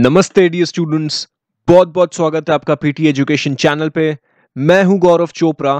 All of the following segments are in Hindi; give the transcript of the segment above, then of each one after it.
नमस्ते डी स्टूडेंट्स बहुत बहुत स्वागत है आपका पीटी एजुकेशन चैनल पे मैं हूं गौरव चोपड़ा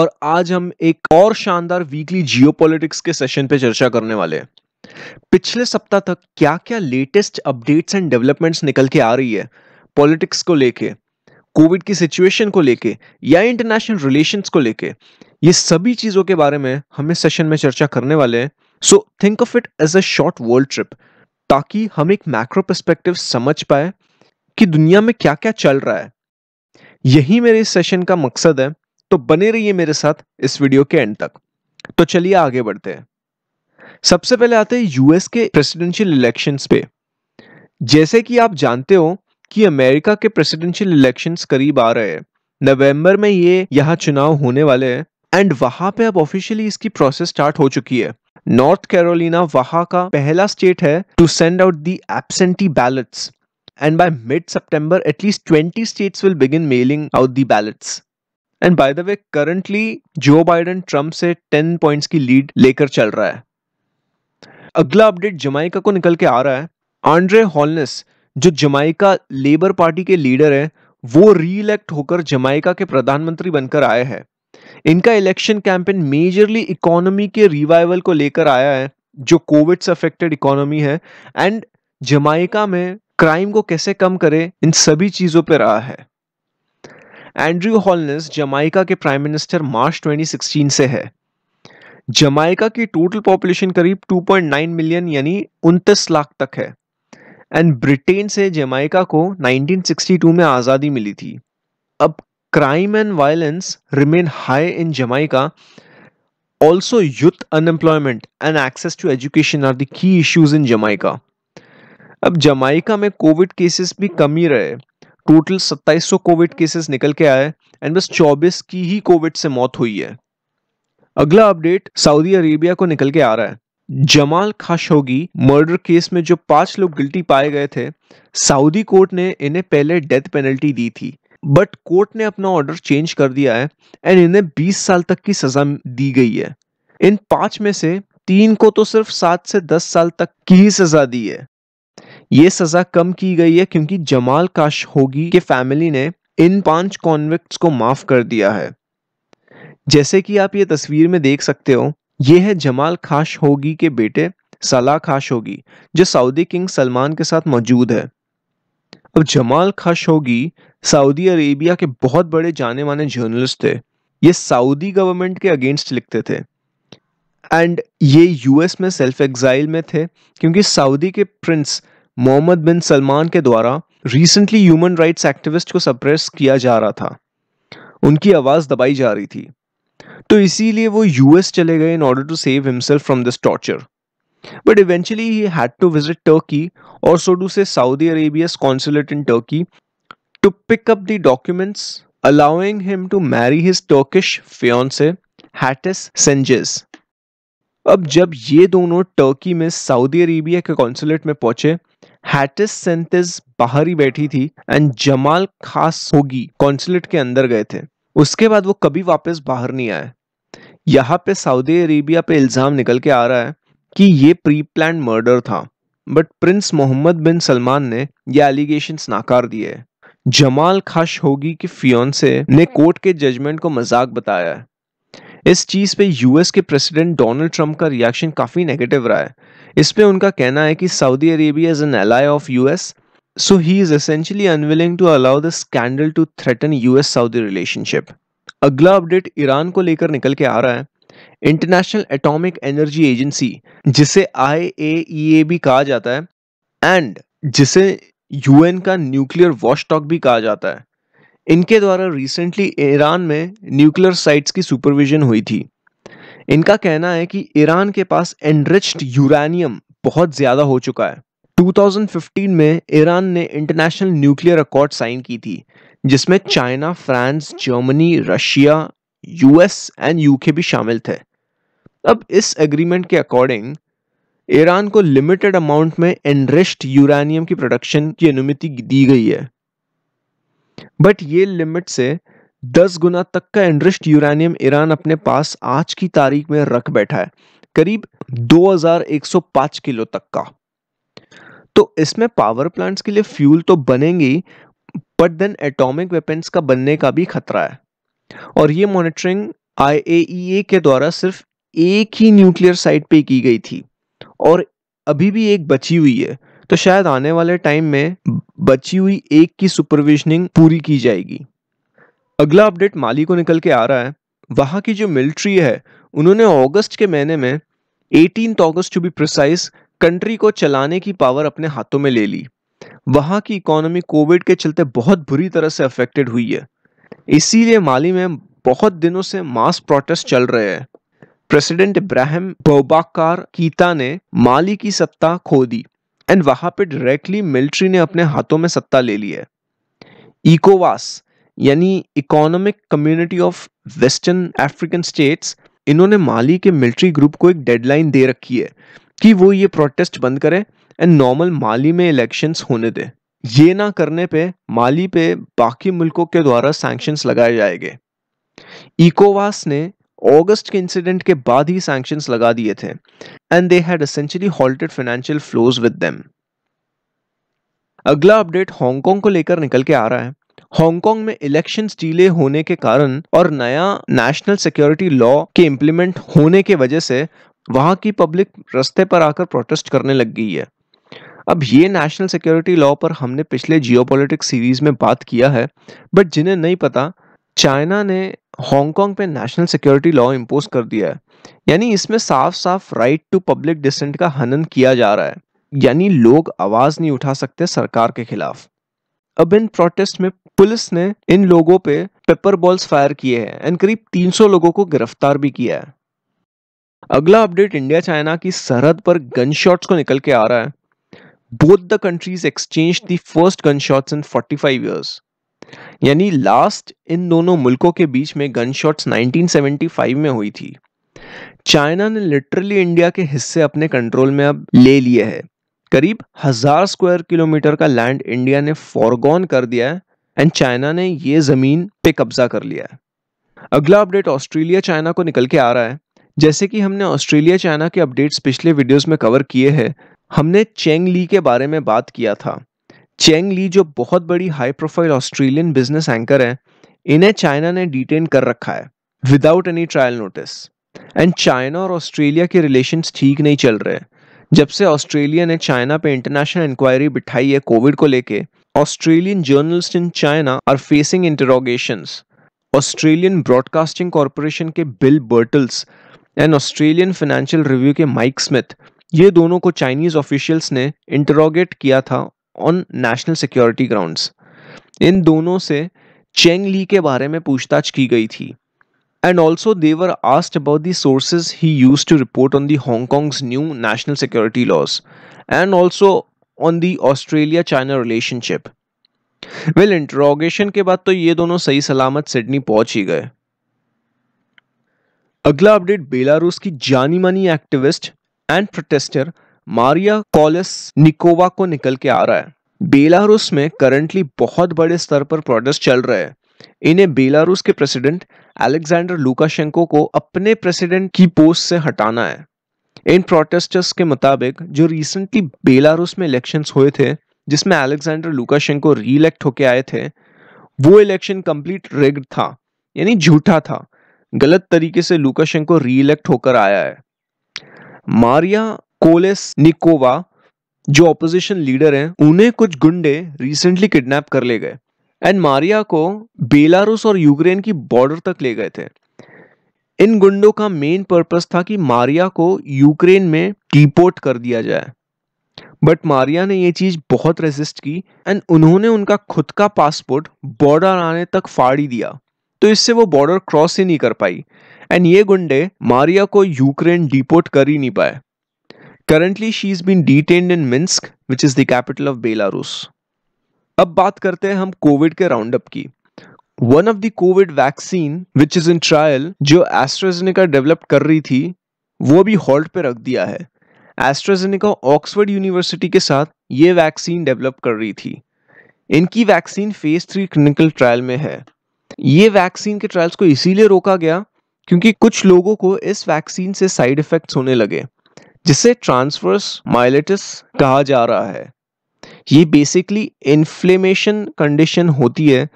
और आज हम एक और शानदार वीकली जियोपॉलिटिक्स के सेशन पे चर्चा करने वाले हैं पिछले सप्ताह तक क्या क्या लेटेस्ट अपडेट्स एंड डेवलपमेंट्स निकल के आ रही है पॉलिटिक्स को लेके कोविड की सिचुएशन को लेके या इंटरनेशनल रिलेशंस को लेके ये सभी चीज़ों के बारे में हमें सेशन में चर्चा करने वाले हैं so think of it as a short world trip ताकि हम एक मैक्रो पर्सपेक्टिव समझ पाए कि दुनिया में क्या क्या चल रहा है यही मेरे इस सेशन का मकसद है तो बने रहिए मेरे साथ इस वीडियो के एंड तक तो चलिए आगे बढ़ते हैं सबसे पहले आते हैं यूएस के प्रेसिडेंशियल इलेक्शंस पे जैसे कि आप जानते हो कि अमेरिका के प्रेसिडेंशियल इलेक्शंस करीब आ रहे हैं नवंबर में ये यहाँ चुनाव होने वाले हैं एंड वहां पे अब ऑफिशियली इसकी प्रोसेस स्टार्ट हो चुकी है नॉर्थ कैरोलिना वहां का पहला स्टेट है to send out the absentee ballots and by mid सितंबर at least twenty states will begin mailing out the ballots and by the way currently जो बाइडन ट्रम्प से टेन पॉइंट्स की लीड लेकर चल रहा है अगला अपडेट जमाइका को निकल के आ रहा है आंड्रे हॉलनेस जो जमाइका लेबर पार्टी के लीडर है वो री इलेक्ट होकर जमाइका के प्रधानमंत्री बनकर आए हैं इनका इलेक्शन कैंपेन मेजरली इकोनॉमी के रिवाइवल को लेकर आया है जो कोविड से अफेक्टेड इकोनॉमी है एंड जमाइका में क्राइम को कैसे कम करे इन सभी चीज़ों पर रहा है एंड्रयू हॉलनेस जमाइका के प्राइम मिनिस्टर मार्च 2016 से है जमाइका की टोटल पॉपुलेशन करीब 2.9 मिलियन यानी उनतीस लाख तक है एंड ब्रिटेन से जमाइका को 1962 में आज़ादी मिली थी अब crime and violence remain high in Jamaica. Also, youth unemployment and access to education are the key issues in Jamaica. अब जमाइका में कोविड केसेस भी कम ही रहे टोटल 2700 कोविड केसेस निकल के आए एंड बस 24 की ही कोविड से मौत हुई है अगला अपडेट सऊदी अरेबिया को निकल के आ रहा है जमाल खाशोगी मर्डर केस में जो पांच लोग गिल्टी पाए गए थे सऊदी कोर्ट ने इन्हें पहले डेथ पेनल्टी दी थी बट कोर्ट ने अपना ऑर्डर चेंज कर दिया है एंड इन्हें 20 साल तक की सजा दी गई है इन पांच में से तीन को तो सिर्फ सात से दस साल तक की ही सजा दी है ये सजा कम की गई है क्योंकि जमाल काश होगी के फैमिली ने इन पांच कॉन्विक्ट को माफ कर दिया है जैसे कि आप ये तस्वीर में देख सकते हो ये है जमाल खाश होगी के बेटे सलाह खाश होगी जो सऊदी किंग सलमान के साथ मौजूद है अब जमाल खाश होगी सऊदी अरेबिया के बहुत बड़े जाने माने जर्नलिस्ट थे ये सऊदी गवर्नमेंट के अगेंस्ट लिखते थे एंड ये यूएस में सेल्फ एग्जाइल में थे क्योंकि सऊदी के प्रिंस मोहम्मद बिन सलमान के द्वारा रिसेंटली ह्यूमन राइट्स एक्टिविस्ट को सप्रेस किया जा रहा था उनकी आवाज़ दबाई जा रही थी तो इसीलिए वो यूएस चले गए in order to save himself from this torture but eventually he had to visit Turkey और so do say Saudi Arabia's consulate in Turkey to pick up the documents, allowing him to marry his Turkish fiancée Hattis Sengiz. अब जब ये दोनों टर्की में सऊदी अरेबिया के कॉन्सुलेट में पहुंचे हैटिस सेंटिस बाहर ही बैठी थी एंड जमाल खास होगी कॉन्सुलेट के अंदर गए थे उसके बाद वो कभी वापस बाहर नहीं आए यहाँ पे सऊदी अरेबिया पे इल्ज़ाम निकल के आ रहा है कि ये प्री प्लान मर्डर था but prince Mohammed bin Salman ने यह एलिगेशन नाकार दिए है जमाल खाशोगी के फियोन्से ने कोर्ट के जजमेंट को मजाक बताया है इस चीज़ पे यूएस के प्रेसिडेंट डोनाल्ड ट्रंप का रिएक्शन काफ़ी नेगेटिव रहा है इस पे उनका कहना है कि Saudi Arabia is an ally of US so he is essentially unwilling to allow the scandal to threaten US Saudi relationship अगला अपडेट ईरान को लेकर निकल के आ रहा है इंटरनेशनल एटॉमिक एनर्जी एजेंसी जिसे आई e भी कहा जाता है एंड जिसे यूएन का न्यूक्लियर वॉशटॉक भी कहा जाता है इनके द्वारा रिसेंटली ईरान में न्यूक्लियर साइट्स की सुपरविजन हुई थी इनका कहना है कि ईरान के पास एनरिच्ड यूरानियम बहुत ज़्यादा हो चुका है 2015 में ईरान ने इंटरनेशनल न्यूक्लियर अकॉर्ड साइन की थी जिसमें China France Germany Russia US and UK भी शामिल थे अब इस एग्रीमेंट के अकॉर्डिंग ईरान को लिमिटेड अमाउंट में एनरिस्ट यूरानियम की प्रोडक्शन की अनुमति दी गई है बट ये लिमिट से दस गुना तक का एनरिस्ट यूरानियम ईरान अपने पास आज की तारीख में रख बैठा है करीब 2105 किलो तक का तो इसमें पावर प्लांट्स के लिए फ्यूल तो बनेंगी बट देन एटॉमिक वेपन्स का बनने का भी खतरा है और ये मॉनिटरिंग आईएईए e के द्वारा सिर्फ एक ही न्यूक्लियर साइट पे की गई थी और अभी भी एक बची हुई है तो शायद आने वाले टाइम में बची हुई एक की सुपरविजनिंग पूरी की जाएगी अगला अपडेट माली को निकल के आ रहा है वहाँ की जो मिलिट्री है उन्होंने अगस्त के महीने में eighteen August to be precise country को चलाने की पावर अपने हाथों में ले ली वहाँ की इकोनॉमी कोविड के चलते बहुत बुरी तरह से अफेक्टेड हुई है इसीलिए माली में बहुत दिनों से मास प्रोटेस्ट चल रहे हैं प्रेसिडेंट इब्राहिम बोबाकार कीता ने माली की सत्ता खो दी एंड वहां पे डायरेक्टली मिलिट्री ने अपने हाथों में सत्ता ले ली है इकोवास यानी economic community of western African states इन्होंने माली के मिलिट्री ग्रुप को एक डेडलाइन दे रखी है कि वो ये प्रोटेस्ट बंद करें एंड नॉर्मल माली में इलेक्शंस होने दें ये ना करने पे माली पे बाकी मुल्कों के द्वारा सैंक्शंस लगाए जाएंगे इकोवास ने अगस्त के इंसिडेंट के बाद ही सैंक्शंस लगा दिए थे and they had essentially halted financial flows with them अगला अपडेट हांगकांग को लेकर निकल के आ रहा है हांगकांग में इलेक्शन डीले होने के कारण और नया नेशनल सिक्योरिटी लॉ के इंप्लीमेंट होने के वजह से वहां की पब्लिक रस्ते पर आकर प्रोटेस्ट करने लग गई है अब ये नेशनल सिक्योरिटी लॉ पर हमने पिछले जियोपॉलिटिक्स सीरीज में बात किया है बट जिन्हें नहीं पता चाइना ने हांगकांग पे नेशनल सिक्योरिटी लॉ इम्पोज कर दिया है यानी इसमें साफ साफ राइट टू पब्लिक डिसेंट का हनन किया जा रहा है यानी लोग आवाज नहीं उठा सकते सरकार के खिलाफ अब इन प्रोटेस्ट में पुलिस ने इन लोगों पे पेपर बॉल्स फायर किए हैं एंड करीब 300 लोगों को गिरफ्तार भी किया है अगला अपडेट इंडिया चाइना की सरहद पर गन शॉट्स को निकल के आ रहा है both the countries exchange the first gun shots in 45 five यानी लास्ट इन दोनों मुल्कों के बीच में गन शॉट्स 1975 में हुई थी चाइना ने लिटरली इंडिया के हिस्से अपने कंट्रोल में अब ले लिए है करीब हजार स्क्वायर किलोमीटर का लैंड इंडिया ने फॉरगॉन कर दिया है एंड चाइना ने ये ज़मीन पे कब्जा कर लिया है अगला अपडेट ऑस्ट्रेलिया चाइना को निकल के आ रहा है जैसे कि हमने ऑस्ट्रेलिया चाइना के अपडेट्स पिछले वीडियोस में कवर किए हैं हमने चेंग ली के बारे में बात किया था चेंग ली जो बहुत बड़ी high profile Australian business anchor हैं इन्हें चाइना ने डिटेन कर रखा है without any trial notice and China और ऑस्ट्रेलिया के रिलेशन ठीक नहीं चल रहे जब से ऑस्ट्रेलिया ने चाइना पे इंटरनेशनल इंक्वायरी बिठाई है कोविड को लेके Australian journalist in China are facing interrogation Australian broadcasting corporation के Bill Birtles and Australian financial review के माइक स्मिथ ये दोनों को चाइनीज ऑफिशियल्स ने इंटरोगेट किया था ऑन नेशनल सिक्योरिटी ग्राउंड्स इन दोनों से चेंग ली के बारे में पूछताछ की गई थी and also they were asked about the sources he used to report on the Hong Kong's new national security laws and also on the Australia China relationship well interrogation के बाद तो ये दोनों सही सलामत सिडनी पहुंच ही गए अगला अपडेट बेलारूस की जानी मानी activist and protester Maria Kolesnikova को निकल के आ रहा है बेलारूस में करंटली बहुत बड़े स्तर पर प्रोटेस्ट चल रहे हैं इन्हें बेलारूस के प्रेसिडेंट अलेक्जेंडर लुकाशेंको को अपने प्रेसिडेंट की पोस्ट से हटाना है इन प्रोटेस्टर्स के मुताबिक जो रिसेंटली बेलारूस में इलेक्शंस हुए थे जिसमें अलेक्जेंडर लुकाशेंको री इलेक्ट होके आए थे वो इलेक्शन कंप्लीट रिग्ड था यानी झूठा था गलत तरीके से लुकाशेंको री इलेक्ट होकर आया है मारिया कोलेस निकोवा जो ऑपोजिशन लीडर हैं उन्हें कुछ गुंडे रिसेंटली किडनैप कर ले गए एंड मारिया को बेलारूस और यूक्रेन की बॉर्डर तक ले गए थे इन गुंडों का मेन पर्पस था कि मारिया को यूक्रेन में डिपोर्ट कर दिया जाए बट मारिया ने ये चीज बहुत रेजिस्ट की एंड उन्होंने उनका खुद का पासपोर्ट बॉर्डर आने तक फाड़ ही दिया तो इससे वो बॉर्डर क्रॉस ही नहीं कर पाई एंड ये गुंडे मारिया को यूक्रेन डिपोर्ट कर ही नहीं पाए currently she is been detained in minsk which is the capital of belarus अब बात करते हैं हम कोविड के राउंड अप की one of the Covid vaccine which is in trial जो एस्ट्राजेनेका डेवलप कर रही थी वो भी हॉल्ट पे रख दिया है एस्ट्राजेनेका ऑक्सफोर्ड यूनिवर्सिटी के साथ ये वैक्सीन डेवलप कर रही थी इनकी vaccine phase three clinical trial में है ये वैक्सीन के ट्रायल्स को इसीलिए रोका गया क्योंकि कुछ लोगों को इस वैक्सीन से साइड इफेक्ट्स होने लगे जिसे ट्रांसवर्स माइलेटिस कहा जा रहा है ये बेसिकली इन्फ्लेमेशन कंडीशन होती है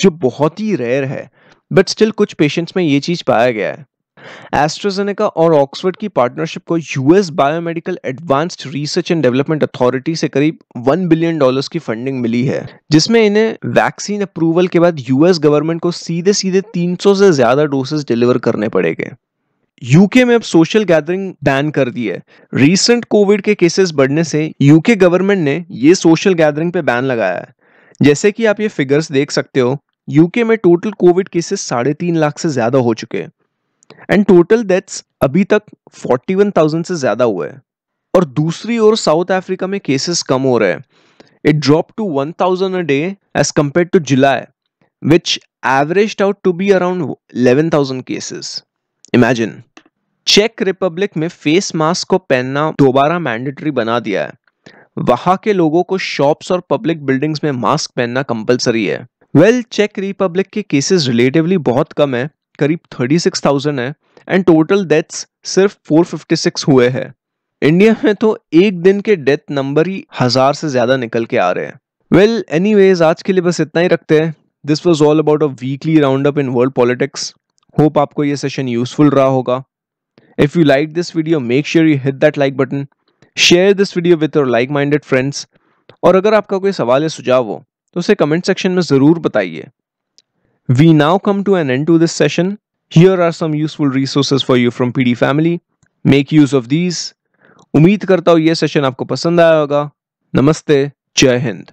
जो बहुत ही रेयर है बट स्टिल कुछ पेशेंट्स में ये चीज़ पाया गया है एस्ट्रोजेनेका और ऑक्सफोर्ड की पार्टनरशिप को US biomedical advanced research and development authority से करीब वन बिलियन डॉलर्स की फंडिंग मिली है जिसमें इन्हें वैक्सीन अप्रूवल के बाद यूएस गवर्नमेंट को सीधे सीधे 300 से ज्यादा डोसेज डिलीवर करने पड़ेंगे यूके में अब सोशल गैदरिंग बैन कर दी है रीसेंट कोविड के केसेस बढ़ने से यूके गवर्नमेंट ने ये सोशल गैदरिंग पे बैन लगाया है जैसे कि आप ये फिगर्स देख सकते हो यूके में टोटल कोविड केसेस साढ़े तीन लाख से ज़्यादा हो चुके हैं एंड टोटल डेथ्स अभी तक 41,000 से ज़्यादा हुए हैं और दूसरी ओर साउथ अफ्रीका में केसेस कम हो रहे हैं it drop to 1,000 a day as compared to July which average out to be around 11,000 cases imagine चेक रिपब्लिक में फेस मास्क को पहनना दोबारा मैंडेटरी बना दिया है वहां के लोगों को शॉप्स और पब्लिक बिल्डिंग्स में मास्क पहनना कंपलसरी है वेल well, चेक रिपब्लिक के केसेस रिलेटिवली बहुत कम है करीब 36,000 है एंड टोटल डेथ्स सिर्फ 456 हुए हैं इंडिया में तो एक दिन के डेथ नंबर ही हजार से ज्यादा निकल के आ रहे हैं वेल एनी आज के लिए बस इतना ही रखते हैं this was all about a weekly round up in world politics hope आपको ये सेशन यूजफुल रहा होगा If you liked this video, make sure you hit that like button. share this video with your like-minded friends, और अगर आपका कोई सवाल या सुझाव हो तो उसे कमेंट सेक्शन में ज़रूर बताइए We now come to an end to this session. Here are some useful resources for you from PD family. Make use of these. उम्मीद करता हूँ ये सेशन आपको पसंद आया होगा नमस्ते जय हिंद